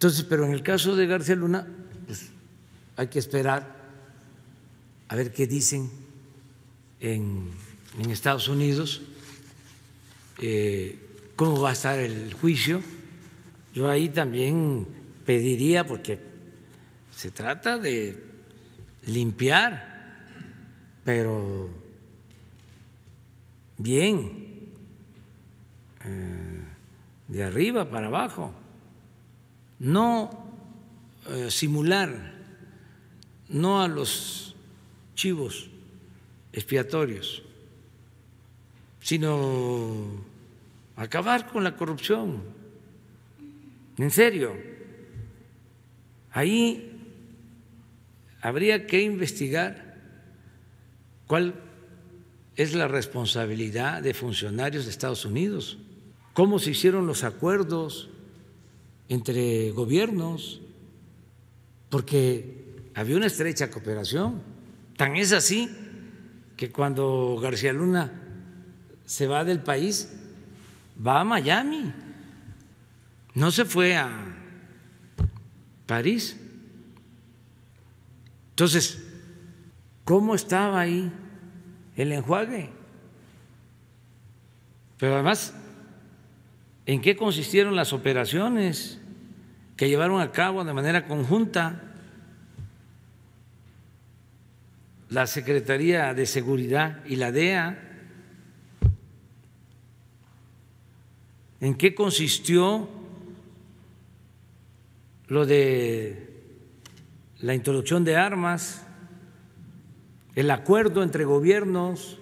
Entonces, pero en el caso de García Luna, pues hay que esperar a ver qué dicen en, Estados Unidos, eh, cómo va a estar el juicio. Yo ahí también pediría, porque se trata de limpiar, pero bien, eh, de arriba para abajo no eh, simular, no a los chivos expiatorios, sino acabar con la corrupción. En serio, ahí habría que investigar cuál es la responsabilidad de funcionarios de Estados Unidos, cómo se hicieron los acuerdos, entre gobiernos, porque había una estrecha cooperación. Tan es así que cuando García Luna se va del país, va a Miami, no se fue a París. Entonces, ¿cómo estaba ahí el enjuague? Pero además en qué consistieron las operaciones que llevaron a cabo de manera conjunta la Secretaría de Seguridad y la DEA, en qué consistió lo de la introducción de armas, el acuerdo entre gobiernos